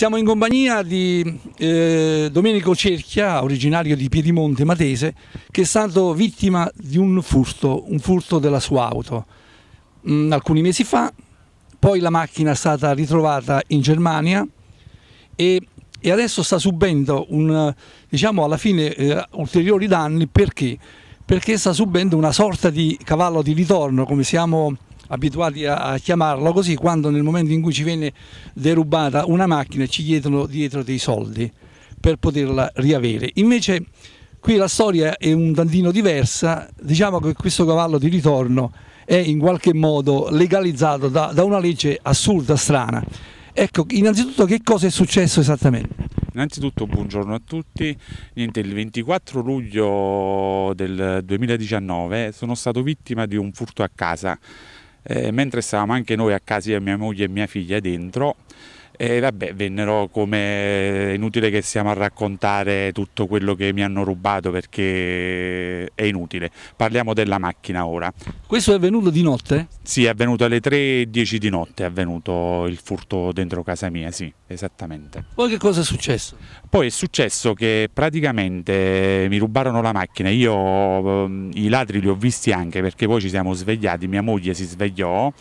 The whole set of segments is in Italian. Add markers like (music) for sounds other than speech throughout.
Siamo in compagnia di eh, Domenico Cerchia, originario di Piedimonte Matese, che è stato vittima di un furto, un furto della sua auto mm, alcuni mesi fa. Poi la macchina è stata ritrovata in Germania e, e adesso sta subendo un, diciamo alla fine, eh, ulteriori danni perché? Perché sta subendo una sorta di cavallo di ritorno, come siamo abituati a, chiamarlo così, quando nel momento in cui ci viene derubata una macchina ci chiedono dietro dei soldi per poterla riavere. Invece qui la storia è un tantino diversa, diciamo che questo cavallo di ritorno è in qualche modo legalizzato da, da una legge assurda, strana. Ecco, innanzitutto che cosa è successo esattamente? Innanzitutto buongiorno a tutti, Niente, il 24 luglio del 2019 sono stato vittima di un furto a casa eh, mentre stavamo anche noi a casa mia moglie e mia figlia dentro e vabbè, vennero come... è eh, inutile che stiamo a raccontare tutto quello che mi hanno rubato perché è inutile. Parliamo della macchina ora. Questo è avvenuto di notte? Sì, è avvenuto alle 3.10 di notte, è avvenuto il furto dentro casa mia, sì, esattamente. Poi che cosa è successo? Poi è successo che praticamente eh, mi rubarono la macchina, io mm, i ladri li ho visti anche perché poi ci siamo svegliati, mia moglie si svegliò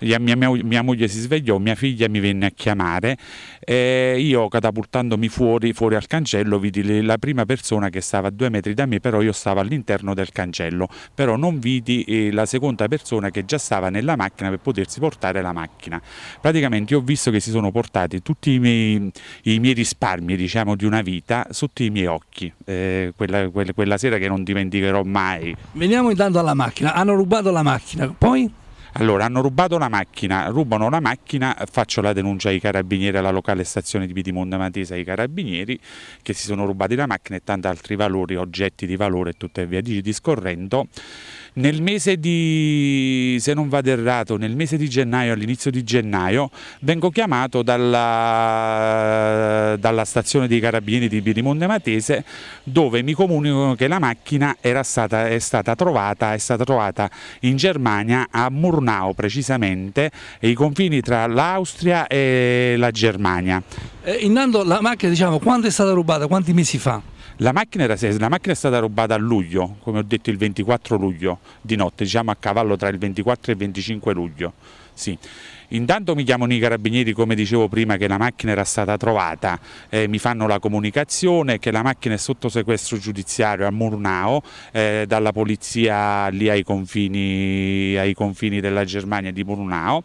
mia, mia, mia, moglie si svegliò, mia figlia mi venne a chiamare e io catapultandomi fuori, fuori al cancello vidi la prima persona che stava a due metri da me, però io stavo all'interno del cancello, però non vidi eh, la seconda persona che già stava nella macchina per potersi portare la macchina. Praticamente ho visto che si sono portati tutti i miei, i miei risparmi diciamo, di una vita sotto i miei occhi, eh, quella, quella, quella sera che non dimenticherò mai. Veniamo intanto alla macchina, hanno rubato la macchina, poi? Allora, hanno rubato la macchina, rubano la macchina, faccio la denuncia ai carabinieri alla locale stazione di Pitimonte Matese, ai carabinieri che si sono rubati la macchina e tanti altri valori, oggetti di valore e tutto e via discorrendo. Nel mese di, se non vado errato, nel mese di gennaio, all'inizio di gennaio, vengo chiamato dalla, dalla stazione dei carabinieri di Birimonde Matese dove mi comunicano che la macchina stata, è, stata trovata, è stata trovata in Germania a Murnau precisamente, i confini tra l'Austria e la Germania. Eh, innanto la macchina diciamo quando è stata rubata, quanti mesi fa? La macchina, era, la macchina, è stata rubata a luglio, come ho detto il 24 luglio di notte, diciamo a cavallo tra il 24 e il 25 luglio. Sì. Intanto mi chiamano i carabinieri, come dicevo prima, che la macchina era stata trovata, eh, mi fanno la comunicazione che la macchina è sotto sequestro giudiziario a Murnau eh, dalla polizia lì ai confini, ai confini della Germania di Murnau.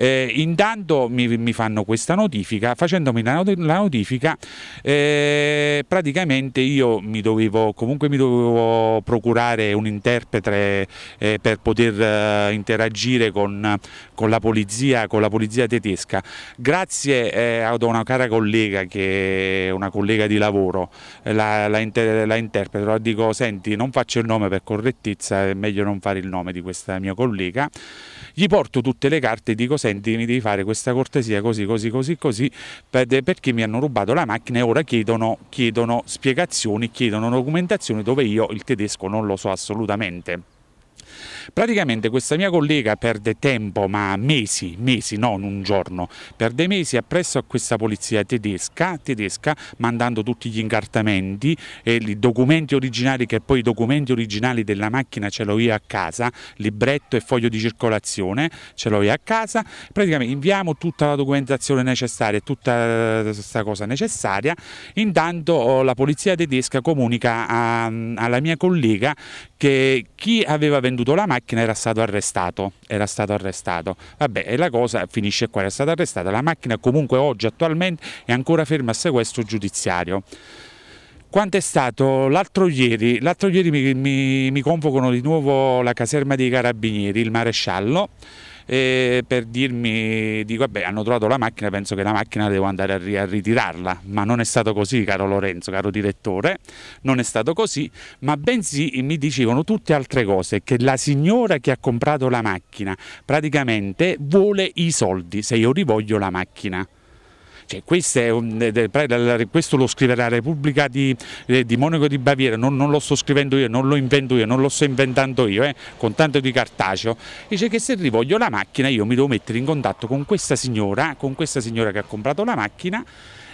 Eh, intanto mi, mi, fanno questa notifica, facendomi la, notifica eh, praticamente io mi dovevo, comunque mi dovevo procurare un interprete eh, per poter eh, interagire con, con, la polizia, con la polizia tedesca. Grazie eh, ad una cara collega che è una collega di lavoro, eh, la, la, inter, la interpreto, la dico senti non faccio il nome per correttezza, è meglio non fare il nome di questa mia collega, gli porto tutte le carte e dico senti senti mi devi fare questa cortesia così così così così perché mi hanno rubato la macchina e ora chiedono, chiedono spiegazioni, chiedono documentazioni dove io il tedesco non lo so assolutamente. Praticamente questa mia collega perde tempo, ma mesi, mesi, non un giorno, perde mesi appresso a questa polizia tedesca, tedesca mandando tutti gli incartamenti e i documenti originali che poi i documenti originali della macchina ce l'ho io a casa, libretto e foglio di circolazione ce l'ho io a casa, praticamente inviamo tutta la documentazione necessaria, tutta questa eh, cosa necessaria, intanto oh, la polizia tedesca comunica a, alla mia collega che chi aveva venduto la macchina era stato arrestato, era stato arrestato. Vabbè, e la cosa finisce qua, era stata arrestata, la macchina comunque oggi attualmente è ancora ferma a sequestro giudiziario. Quanto è stato? L'altro ieri, l'altro ieri mi, mi, mi convocano di nuovo la caserma dei carabinieri, il maresciallo, eh, per dirmi, dico vabbè hanno trovato la macchina, penso che la macchina devo andare a, ri a ritirarla, ma non è stato così caro Lorenzo, caro direttore, non è stato così, ma bensì mi dicevano tutte altre cose, che la signora che ha comprato la macchina praticamente vuole i soldi se io rivoglio la macchina. Cioè, questo, un, eh, questo, lo scriverà la Repubblica di, eh, di Monaco di Baviera, non, non, lo sto scrivendo io, non lo invento io, non lo sto inventando io, eh, con tanto di cartaceo. Dice che se rivoglio la macchina io mi devo mettere in contatto con questa signora, con questa signora che ha comprato la macchina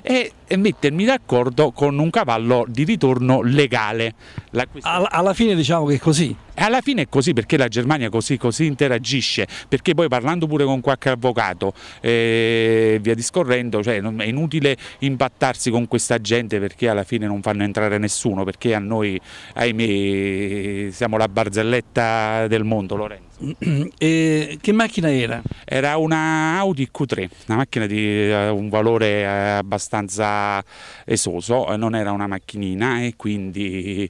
e, mettermi d'accordo con un cavallo di ritorno legale. La, alla fine diciamo che è così. E alla fine è così perché la Germania così, così interagisce, perché poi parlando pure con qualche avvocato e eh, via discorrendo, cioè, è inutile impattarsi con questa gente perché alla fine non fanno entrare nessuno, perché a noi, ahimè, siamo la barzelletta del mondo Lorenzo. E che macchina era? Era una Audi Q3, una macchina di eh, un valore eh, abbastanza esoso, non era una macchinina e quindi...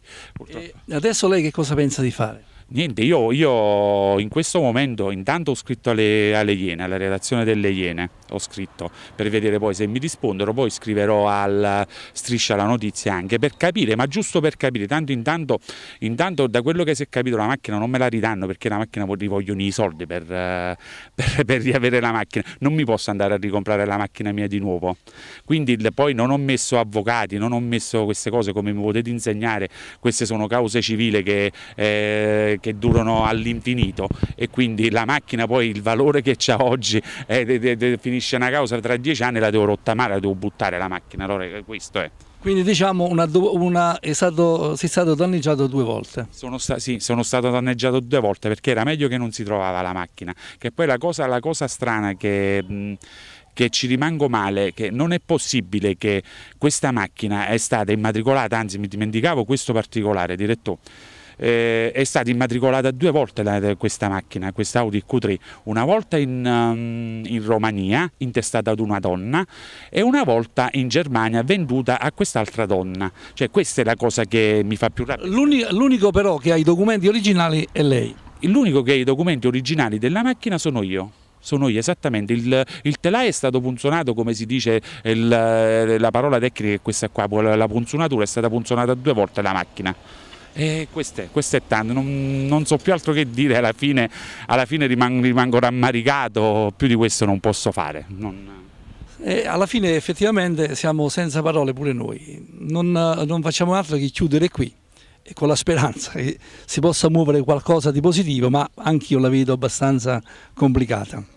E adesso lei che cosa pensa di fare? niente, io, io, in questo momento intanto ho scritto alle, alle Iene, alla redazione delle Iene, ho scritto per vedere poi se mi rispondono, poi scriverò al Striscia la Notizia anche per capire, ma giusto per capire, tanto intanto, intanto da quello che si è capito la macchina non me la ridanno perché la macchina vogliono i soldi per, eh, (laughs) per, per riavere la macchina, non mi posso andare a ricomprare la macchina mia di nuovo, quindi poi non ho messo avvocati, non ho messo queste cose come mi potete insegnare, queste sono cause civili che, eh, che durano all'infinito e quindi la macchina poi il valore che ha oggi eh, de, de, de, finisce finisce una causa tra dieci anni la devo rottamare, la devo buttare la macchina, allora eh, questo è. Quindi diciamo una, una, è stato, sei stato danneggiato due volte. Sono sta, sì, sono stato danneggiato due volte perché era meglio che non si trovava la macchina. Che poi la cosa, la cosa strana che... Mh, che ci rimango male, che non è possibile che questa macchina è stata immatricolata, anzi mi dimenticavo questo particolare, direttore eh, è stata immatricolata due volte la, eh, questa macchina, questa Audi Q3, una volta in, um, in Romania, intestata ad una donna, e una volta in Germania venduta a quest'altra donna. Cioè questa è la cosa che mi fa più rabbia. L'unico però che ha i documenti originali è lei. L'unico che ha i documenti originali della macchina sono io sono io esattamente. Il, il telai è stato punzonato, come si dice il, la parola tecnica è questa qua, la punzonatura è stata punzonata due volte la macchina. E questo è, questo è tanto, non, non, so più altro che dire, alla fine, alla fine rimango, rimango, rammaricato, più di questo non posso fare. Non... alla fine effettivamente siamo senza parole pure noi, non, non facciamo altro che chiudere qui con la speranza che si possa muovere qualcosa di positivo, ma anch'io la vedo abbastanza complicata.